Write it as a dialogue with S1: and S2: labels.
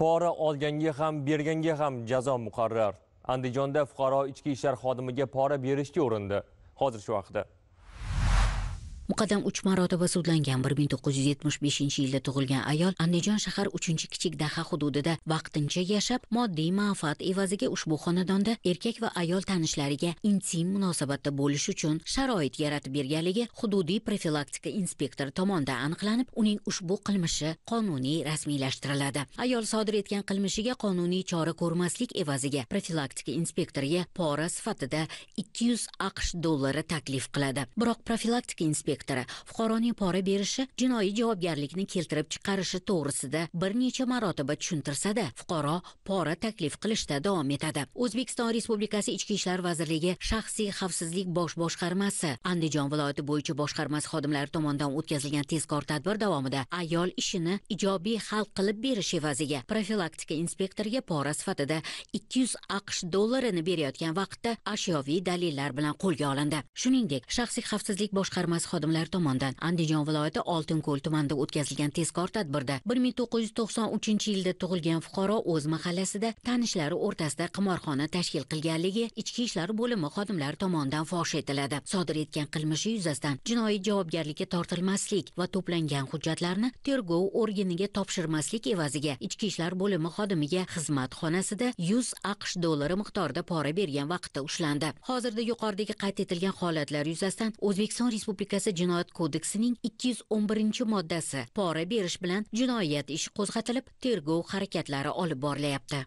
S1: pora olganga ham berganga ham jazo muqarrar andijonda fuqaro ichki ishlar xodimiga pora berishga urindi hozir shu
S2: muqaddam 3 marotaba sudlangan 1975 yilda tug'ilgan ayol Andijon shahar 3 kichik daha hududida vaqtincha yashab, moddiy manfaat evaziga ushbu xonadonda erkak va ayol tanishlariga intim munosabatda bo'lish uchun sharoit yaratib berganligi hududiy profilaktika inspektori tomonidan aniqlanib, uning ushbu qilmishi qonuniy rasmiylashtiriladi. Ayol sodir etgan qilmishiga qonuniy chora ko'rmaslik evaziga profilaktika inspektoriga pora sifatida 200 AQSh dollari taklif qiladi. Biroq profilaktika inspektori direktori fuqaroning pora berishi jinoiy javobgarlikni keltirib chiqarishi to'g'risida bir necha marotaba tushuntirsada fuqaro pora taklif qilishda davom etadi o'zbekiston respublikasi ichki ishlar vazirligi shaxsiy xavfsizlik bosh boshqarmasi andijon viloyati bo'yicha boshqarmasi xodimlari tomonidan o'tkazilgan tezkor tadbir davomida ayol ishini ijobiy hal qilib berish evaziga profilaktika inspektoriga pora sifatida ikki yuz aqsh dollarini berayotgan vaqtda ashyoviy dalillar bilan qo'lga olindi shuningdek shaxsiy xavfsizlik boshqarmasi xodimi xodimlari tomonidan andijon viloyati oltinko'l tumanida o'tkazilgan tezkor tadbirda bir ming to'qqiz yuz to'qson uchinchi yilda tug'ilgan fuqaro o'z mahallasida tanishlari o'rtasida qimorxona tashkil qilganligi ichki ishlar bo'limi xodimlari tomonidan fosh etiladi sodir etgan qilmishi yuzasidan jinoiy javobgarlikka tortilmaslik va to'plangan hujjatlarni tergov organiga topshirmaslik evaziga ichki ishlar bo'limi xodimiga xizmat xonasida yuz aqsh dollari miqdorida pora bergan vaqtda ushlandi hozirda yuqoridagi qayd etilgan holatlar yuzasidan o'zbekiston respublikasi jinoyat kodeksining 211 moddasi pora berish bilan jinoyat ishi qo'zg'atilib tergov harakatlari olib borilyapti